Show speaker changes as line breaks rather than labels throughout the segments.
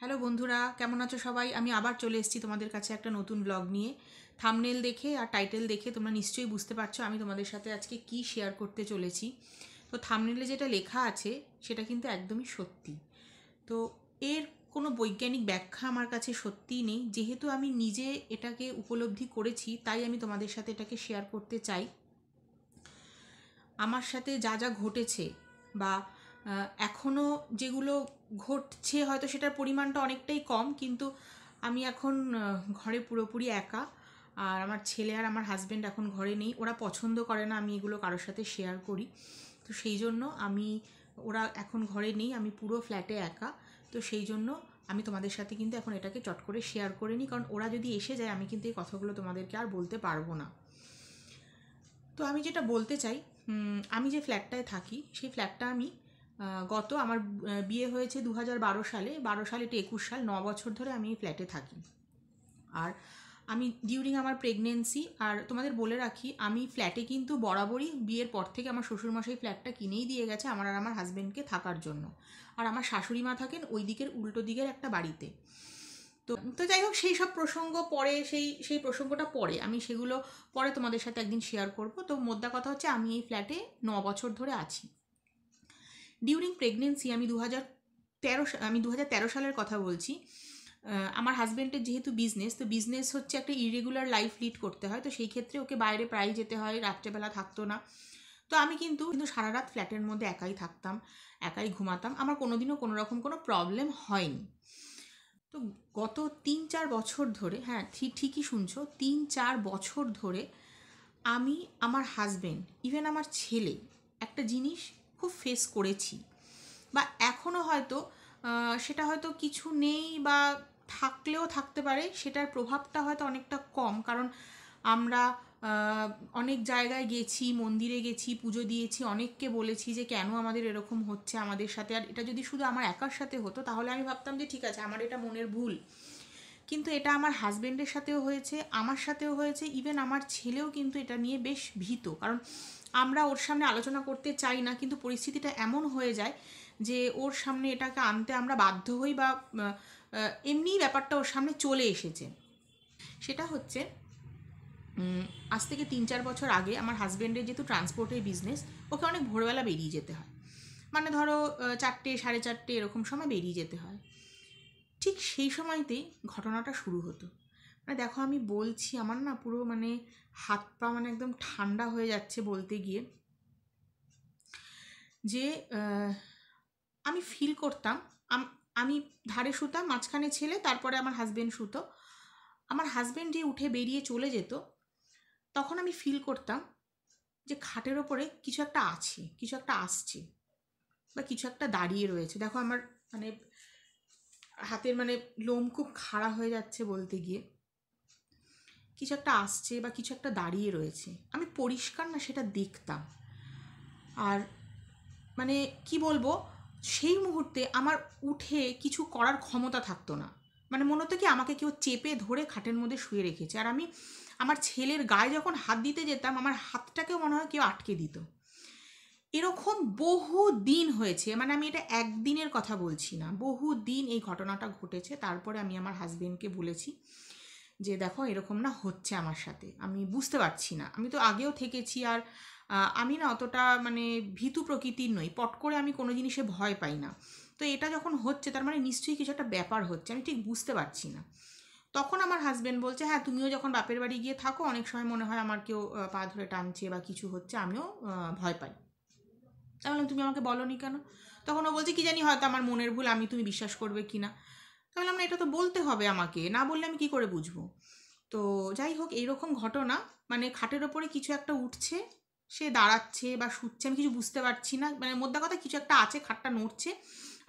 hello বন্ধুরা কেমন আছো সবাই আমি আবার চলে এসেছি তোমাদের কাছে একটা নতুন ব্লগ নিয়ে থামনেল দেখে আর টাইটেল দেখে তোমরা নিশ্চয়ই বুঝতে পারছো আমি তোমাদের সাথে আজকে কি শেয়ার করতে চলেছি তো থামনেলে যেটা লেখা আছে সেটা কিন্তু একদমই সত্যি তো এর কোনো বৈজ্ঞানিক ব্যাখ্যা আমার কাছে সত্যিই নেই যেহেতু আমি নিজে এটাকে উপলব্ধি করেছি তাই আমি তোমাদের সাথে এটাকে শেয়ার করতে চাই আমার সাথে যা যা ঘটেছে বা এখনও যেগুলো ঘটছে হয়তো সেটার পরিমাণটা অনেকটাই কম কিন্তু আমি এখন ঘরে পুরোপুরি একা আর আমার ছেলে আর আমার হাজব্যান্ড এখন ঘরে নেই ওরা পছন্দ করে না আমি এগুলো কারোর সাথে শেয়ার করি তো সেই জন্য আমি ওরা এখন ঘরে নেই আমি পুরো ফ্ল্যাটে একা তো সেই জন্য আমি তোমাদের সাথে কিন্তু এখন এটাকে চট করে শেয়ার করে নিই কারণ ওরা যদি এসে যায় আমি কিন্তু এই কথাগুলো তোমাদেরকে আর বলতে পারবো না তো আমি যেটা বলতে চাই আমি যে ফ্ল্যাটটায় থাকি সেই ফ্ল্যাটটা আমি গত আমার বিয়ে হয়েছে দু হাজার বারো সালে বারো সালে এটি একুশ সাল ন বছর ধরে আমি ফ্ল্যাটে থাকি আর আমি ডিউরিং আমার প্রেগনেন্সি আর তোমাদের বলে রাখি আমি ফ্ল্যাটে কিন্তু বরাবরই বিয়ের পর থেকে আমার শ্বশুরমশাই ফ্ল্যাটটা কিনেই দিয়ে গেছে আমার আর আমার হাজব্যান্ডকে থাকার জন্য আর আমার শাশুড়ি মা থাকেন ওই দিকের উল্টো দিকের একটা বাড়িতে তো তো যাই হোক সেই সব প্রসঙ্গ পরে সেই সেই প্রসঙ্গটা পরে আমি সেগুলো পরে তোমাদের সাথে একদিন শেয়ার করব তো মোদ্দা কথা হচ্ছে আমি এই ফ্ল্যাটে ন বছর ধরে আছি ডিউরিং প্রেগনেন্সি আমি দু হাজার তেরো আমি দু সালের কথা বলছি আমার হাজব্যান্ডের যেহেতু বিজনেস তো বিজনেস হচ্ছে একটা ইরেগুলার লাইফ লিড করতে হয় তো সেই ক্ষেত্রে ওকে বাইরে প্রায় যেতে হয় রাত্রেবেলা থাকতো না তো আমি কিন্তু কিন্তু সারা রাত ফ্ল্যাটের মধ্যে একাই থাকতাম একাই ঘুমাতাম আমার কোনোদিনও কোনো রকম কোনো প্রবলেম হয়নি তো গত তিন চার বছর ধরে হ্যাঁ ঠিকই শুনছো তিন চার বছর ধরে আমি আমার হাজব্যান্ড ইভেন আমার ছেলে একটা জিনিস খুব ফেস করেছি বা এখনও হয়তো সেটা হয়তো কিছু নেই বা থাকলেও থাকতে পারে সেটার প্রভাবটা হয়তো অনেকটা কম কারণ আমরা অনেক জায়গায় গেছি মন্দিরে গেছি পুজো দিয়েছি অনেককে বলেছি যে কেন আমাদের এরকম হচ্ছে আমাদের সাথে আর এটা যদি শুধু আমার একার সাথে হতো তাহলে আমি ভাবতাম যে ঠিক আছে আমার এটা মনের ভুল কিন্তু এটা আমার হাজব্যান্ডের সাথেও হয়েছে আমার সাথেও হয়েছে ইভেন আমার ছেলেও কিন্তু এটা নিয়ে বেশ ভীত কারণ আমরা ওর সামনে আলোচনা করতে চাই না কিন্তু পরিস্থিতিটা এমন হয়ে যায় যে ওর সামনে এটাকে আনতে আমরা বাধ্য হই বা এমনিই ব্যাপারটা ওর সামনে চলে এসেছে সেটা হচ্ছে আজ থেকে তিন চার বছর আগে আমার হাজব্যান্ডের যেহেতু ট্রান্সপোর্টের বিজনেস ওকে অনেক ভোরবেলা বেরিয়ে যেতে হয় মানে ধরো চারটে সাড়ে চারটে এরকম সময় বেরিয়ে যেতে হয় ঠিক সেই সময়তেই ঘটনাটা শুরু হতো আর দেখো আমি বলছি আমার না পুরো মানে হাত পা মানে একদম ঠান্ডা হয়ে যাচ্ছে বলতে গিয়ে যে আমি ফিল করতাম আমি ধারে শুতাম মাঝখানে ছেলে তারপরে আমার হাজব্যান্ড শুতো আমার হাজব্যান্ড যে উঠে বেরিয়ে চলে যেত তখন আমি ফিল করতাম যে খাটের ওপরে কিছু একটা আছে কিছু একটা আসছে বা কিছু একটা দাঁড়িয়ে রয়েছে দেখো আমার মানে হাতের মানে লোম খুব খাড়া হয়ে যাচ্ছে বলতে গিয়ে কিছু একটা আসছে বা কিছু একটা দাঁড়িয়ে রয়েছে আমি পরিষ্কার না সেটা দেখতাম আর মানে কি বলবো সেই মুহূর্তে আমার উঠে কিছু করার ক্ষমতা থাকতো না মানে মনে হতো কি আমাকে কেউ চেপে ধরে খাটের মধ্যে শুয়ে রেখেছে আর আমি আমার ছেলের গায়ে যখন হাত দিতে যেতাম আমার হাতটাকেও মনে হয় কেউ আটকে দিত এরকম বহু দিন হয়েছে মানে আমি এটা একদিনের কথা বলছি না বহু দিন এই ঘটনাটা ঘটেছে তারপরে আমি আমার হাজবেন্ডকে বলেছি যে দেখো এরকম না হচ্ছে আমার সাথে আমি বুঝতে পারছি না আমি তো আগেও থেকেছি আর আমি না অতটা মানে ভীতু প্রকৃতির নই পট করে আমি কোনো জিনিসে ভয় পাই না তো এটা যখন হচ্ছে তার মানে নিশ্চয়ই কিছু একটা ব্যাপার হচ্ছে আমি ঠিক বুঝতে পারছি না তখন আমার হাজব্যান্ড বলছে হ্যাঁ তুমিও যখন বাপের বাড়ি গিয়ে থাকো অনেক সময় মনে হয় আমার কেউ পা ধরে টানছে বা কিছু হচ্ছে আমিও ভয় পাই তাহলে তুমি আমাকে বলো নি কেন তখন ও বলছে কি জানি হয়তো আমার মনের ভুল আমি তুমি বিশ্বাস করবে কি না আমি বললাম না এটা তো বলতে হবে আমাকে না বললে আমি কি করে বুঝবো তো যাই হোক এইরকম ঘটনা মানে খাটের ওপরে কিছু একটা উঠছে সে দাঁড়াচ্ছে বা শুচ্ছে আমি কিছু বুঝতে পারছি না মানে মোদ্দা কথা কিছু একটা আছে খাটটা নড়ছে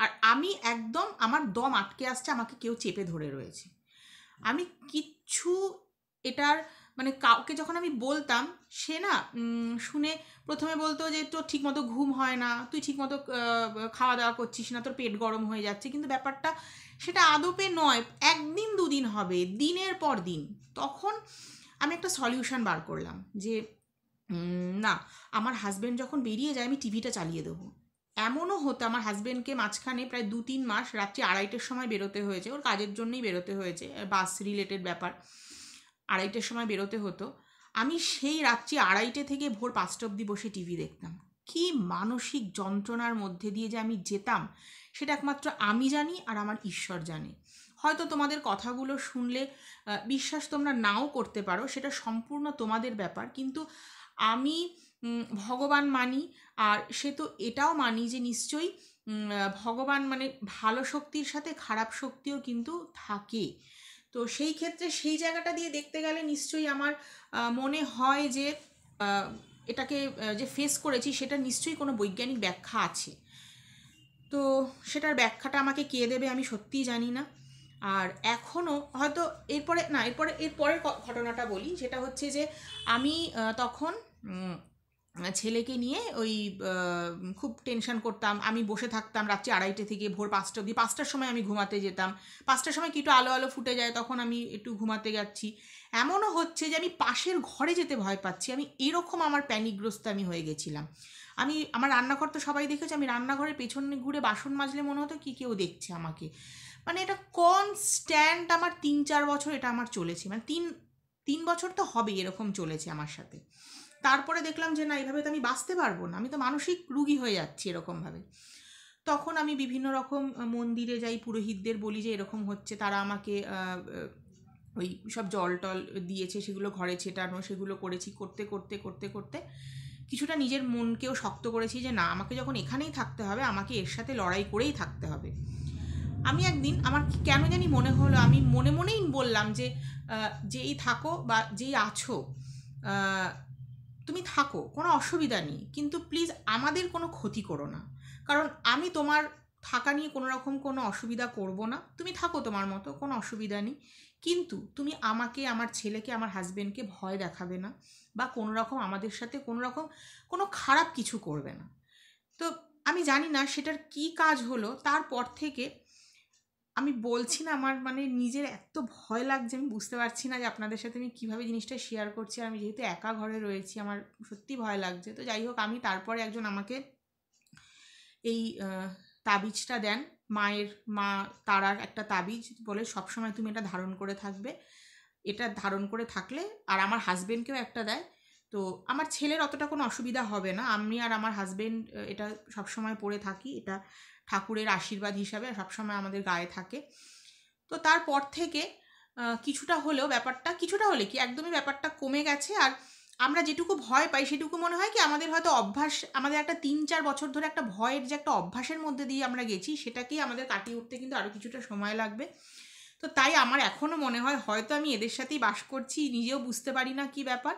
আর আমি একদম আমার দম আটকে আসছে আমাকে কেউ চেপে ধরে রয়েছে আমি কিচ্ছু এটার মানে কাউকে যখন আমি বলতাম সে না শুনে প্রথমে বলতো যে তোর ঠিকমতো ঘুম হয় না তুই ঠিকমতো খাওয়া দাওয়া করছিস না তোর পেট গরম হয়ে যাচ্ছে কিন্তু ব্যাপারটা সেটা আদপে নয় একদিন দুদিন হবে দিনের পর দিন তখন আমি একটা সলিউশন বার করলাম যে না আমার হাজব্যান্ড যখন বেরিয়ে যায় আমি টিভিটা চালিয়ে দেবো এমনও হতো আমার হাজব্যান্ডকে মাঝখানে প্রায় দু তিন মাস রাত্রি আড়াইটের সময় বেরোতে হয়েছে ওর কাজের জন্যই বেরোতে হয়েছে বাস রিলেটেড ব্যাপার আড়াইটের সময় বেরোতে হতো আমি সেই রাত্রি আড়াইটে থেকে ভোর পাঁচটা অবধি বসে টিভি দেখতাম কি মানসিক যন্ত্রণার মধ্যে দিয়ে যে আমি যেতাম সেটা একমাত্র আমি জানি আর আমার ঈশ্বর জানে হয়তো তোমাদের কথাগুলো শুনলে বিশ্বাস তোমরা নাও করতে পারো সেটা সম্পূর্ণ তোমাদের ব্যাপার কিন্তু আমি ভগবান মানি আর সে তো এটাও মানি যে নিশ্চয়ই ভগবান মানে ভালো শক্তির সাথে খারাপ শক্তিও কিন্তু থাকে তো সেই ক্ষেত্রে সেই জায়গাটা দিয়ে দেখতে গেলে নিশ্চয়ই আমার মনে হয় যে এটাকে যে ফেস করেছি সেটা নিশ্চয়ই কোনো বৈজ্ঞানিক ব্যাখ্যা আছে তো সেটার ব্যাখ্যাটা আমাকে কে দেবে আমি সত্যিই জানি না আর এখনও হয়তো এরপরে না এরপরে এরপরের ঘটনাটা বলি যেটা হচ্ছে যে আমি তখন ছেলেকে নিয়ে ওই খুব টেনশন করতাম আমি বসে থাকতাম রাত্রি আড়াইটে থেকে ভোর পাঁচটা অবধি পাঁচটার সময় আমি ঘুমাতে যেতাম পাঁচটার সময় কি একটু আলো আলো ফুটে যায় তখন আমি একটু ঘুমাতে যাচ্ছি এমনও হচ্ছে যে আমি পাশের ঘরে যেতে ভয় পাচ্ছি আমি এরকম আমার প্যানিকগ্রস্ত আমি হয়ে গেছিলাম আমি আমার রান্নাঘর তো সবাই দেখেছে আমি রান্নাঘরের পেছনে ঘুরে বাসন মাজলে মনে হতো কি কেউ দেখছে আমাকে মানে এটা কনস্ট্যান্ট আমার তিন চার বছর এটা আমার চলেছে মানে তিন তিন বছর তো হবে এরকম চলেছে আমার সাথে তারপরে দেখলাম যে না এইভাবে তো আমি বাঁচতে পারবো না আমি তো মানসিক রুগী হয়ে যাচ্ছি এরকমভাবে তখন আমি বিভিন্ন রকম মন্দিরে যাই পুরোহিতদের বলি যে এরকম হচ্ছে তারা আমাকে ওই সব জল টল দিয়েছে সেগুলো ঘরে ছেটানো সেগুলো করেছি করতে করতে করতে করতে কিছুটা নিজের মনকেও শক্ত করেছি যে না আমাকে যখন এখানেই থাকতে হবে আমাকে এর সাথে লড়াই করেই থাকতে হবে আমি একদিন আমার কেন জানি মনে হলো আমি মনে মনেই বললাম যে যেই থাকো বা যেই আছো তুমি থাকো কোনো অসুবিধা নেই কিন্তু প্লিজ আমাদের কোনো ক্ষতি করো না কারণ আমি তোমার থাকা নিয়ে কোনো রকম কোনো অসুবিধা করব না তুমি থাকো তোমার মতো কোনো অসুবিধা নেই কিন্তু তুমি আমাকে আমার ছেলেকে আমার হাজব্যান্ডকে ভয় দেখাবে না বা কোনো রকম আমাদের সাথে কোনো রকম কোনো খারাপ কিছু করবে না তো আমি জানি না সেটার কি কাজ হলো তারপর থেকে আমি বলছি না আমার মানে নিজের এত ভয় লাগছে আমি বুঝতে পারছি না যে আপনাদের সাথে আমি কীভাবে জিনিসটা শেয়ার করছি আর আমি যেহেতু একা ঘরে রয়েছি আমার সত্যি ভয় লাগছে তো যাই হোক আমি তারপরে একজন আমাকে এই তাবিজটা দেন মায়ের মা তারার একটা তাবিজ বলে সবসময় তুমি এটা ধারণ করে থাকবে এটা ধারণ করে থাকলে আর আমার হাজব্যান্ডকেও একটা দেয় তো আমার ছেলের অতটা কোনো অসুবিধা হবে না আমি আর আমার হাজব্যান্ড এটা সবসময় পরে থাকি এটা ঠাকুরের আশীর্বাদ হিসাবে সবসময় আমাদের গায়ে থাকে তো তারপর থেকে কিছুটা হলেও ব্যাপারটা কিছুটা হলে কি একদমই ব্যাপারটা কমে গেছে আর আমরা যেটুকু ভয় পাই সেটুকু মনে হয় কি আমাদের হয়তো অভ্যাস আমাদের একটা তিন চার বছর ধরে একটা ভয়ের যে একটা অভ্যাসের মধ্যে দিয়ে আমরা গেছি সেটাকেই আমাদের কাটিয়ে উঠতে কিন্তু আরও কিছুটা সময় লাগবে তো তাই আমার এখনও মনে হয় হয়তো আমি এদের সাথেই বাস করছি নিজেও বুঝতে পারি না কি ব্যাপার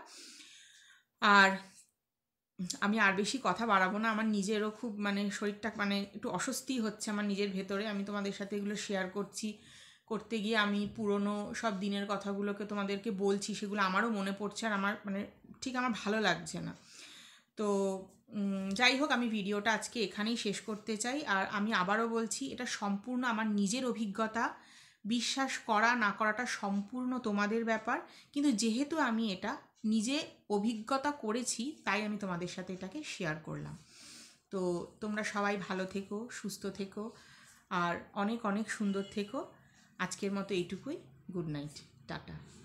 আর আমি আর বেশি কথা বাড়াবো না আমার নিজেরও খুব মানে শরীরটা মানে একটু অস্বস্তি হচ্ছে আমার নিজের ভেতরে আমি তোমাদের সাথে এগুলো শেয়ার করছি করতে গিয়ে আমি পুরনো সব দিনের কথাগুলোকে তোমাদেরকে বলছি সেগুলো আমারও মনে পড়ছে আর আমার মানে ঠিক আমার ভালো লাগছে না তো যাই হোক আমি ভিডিওটা আজকে এখানেই শেষ করতে চাই আর আমি আবারও বলছি এটা সম্পূর্ণ আমার নিজের অভিজ্ঞতা বিশ্বাস করা না করাটা সম্পূর্ণ তোমাদের ব্যাপার কিন্তু যেহেতু আমি এটা নিজে অভিজ্ঞতা করেছি তাই আমি তোমাদের সাথে এটাকে শেয়ার করলাম তো তোমরা সবাই ভালো থেকো সুস্থ থেকো আর অনেক অনেক সুন্দর থেকো আজকের মতো এইটুকুই গুড নাইট টাটা